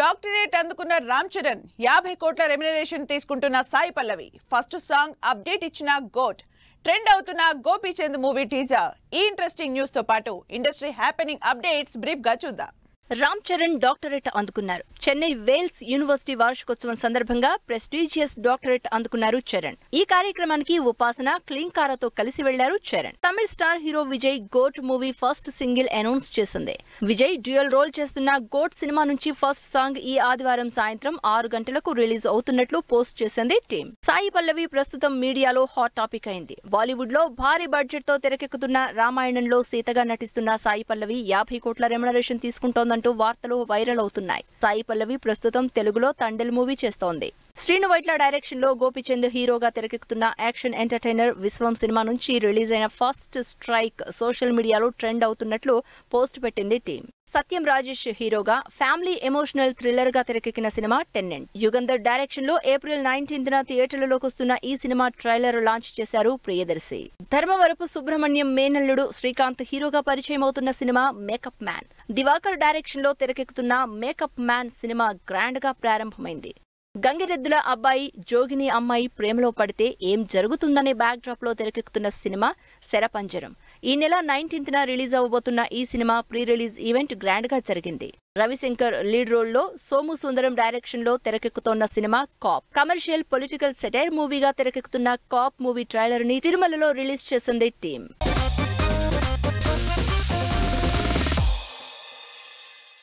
doctorate అందుకున్న రామ్ చరణ్ యాభై కోట్ల రెమ్యునరేషన్ తీసుకుంటున్న Sai Pallavi first song update ఇచ్చిన గోట్ ట్రెండ్ అవుతున్న గోపీచంద్ మూవీ టీజర్ ఈ ఇంట్రెస్టింగ్ న్యూస్ తో పాటు ఇండస్ట్రీ హ్యాపెనింగ్ అప్డేట్స్ బ్రీఫ్ గా చూద్దాం రామ్ చరణ్ డాక్టరేట్ అందుకున్నారు చెన్నై వేల్స్ యూనివర్సిటీ వార్షికోత్సవం సందర్భంగా ప్రెస్టీజియస్ డాక్టరేట్ అందుకున్నారు చరణ్ ఈ కార్యక్రమానికి ఉపాసన క్లింకారాతో కలిసి వెళ్లారు చరణ్ తమిళ star hero Vijay GOAT movie first single announce చేసింది విజయ్ డ్యూయల్ రోల్ చేస్తున్న గోట్ సినిమా నుంచి ఫస్ట్ సాంగ్ ఈ ఆదివారం సాయంత్రం ఆరు గంటలకు రిలీజ్ అవుతున్నట్లు పోస్ట్ చేసింది టీం సాయి పల్లవి ప్రస్తుతం మీడియాలో హాట్ టాపిక్ అయింది బాలీవుడ్ లో భారీ బడ్జెట్ తో తెరకెక్కుతున్న రామాయణంలో సీతగా నటిస్తున్న సాయి పల్లవి యాభై కోట్ల రెమ్యునరేషన్ తీసుకుంటోంది చేస్తుందంటూ వార్తలు వైరల్ అవుతున్నాయి సాయి పల్లవి ప్రస్తుతం తెలుగులో తండెల్ మూవీ చేస్తోంది శ్రీను వైట్ల డైరెక్షన్ లో గోపిచంద్ హీరోగా తెరకెక్కుతున్న యాక్షన్ ఎంటర్టైనర్ విశ్వం సినిమా నుంచి రిలీజ్ అయిన ఫస్ట్ స్ట్రైక్ సోషల్ మీడియాలో ట్రెండ్ అవుతున్నట్లు పోస్ట్ పెట్టింది టీం సత్యం రాజేష్ హీరోగా ఫ్యామిలీ ఎమోషనల్ థ్రిల్లర్ గా తెరకెక్కిన సినిమా టెన్నెంట్ యుగంధర్ డైరెక్షన్ లో ఏప్రిల్ న థియేటర్లలోకి వస్తున్న ఈ సినిమా ట్రైలర్ లాంచ్ చేశారు ప్రియదర్శి ధర్మవరపు సుబ్రహ్మణ్యం మేనల్లుడు శ్రీకాంత్ హీరోగా పరిచయం అవుతున్న సినిమా మేకప్ మ్యాన్ దివాకర్ డైరెక్షన్ లో తెరకెక్కుతున్న మేకప్ మ్యాన్ సినిమా గ్రాండ్ గా ప్రారంభమైంది గంగిరెద్దుల అబ్బాయి జోగిని అమ్మాయి ప్రేమలో పడితే ఏం జరుగుతుందనే బ్యాక్ డ్రాప్ లో తెరకెక్కుతున్న సినిమా శరపంజరం ఈ నెల నైన్టీన్త్న రిలీజ్ అవ్వబోతున్న ఈ సినిమా ప్రీ రిలీజ్ ఈవెంట్ గ్రాండ్ గా జరిగింది రవిశంకర్ లీడ్ రోల్లో సోము సుందరం డైరెక్షన్ లో తెరకెక్కుతోన్న సినిమా కాప్ కమర్షియల్ పొలిటికల్ సెటైర్ మూవీగా తెరకెక్కుతున్న కాప్ మూవీ ని తిరుమలలో రిలీజ్ చేసింది టీం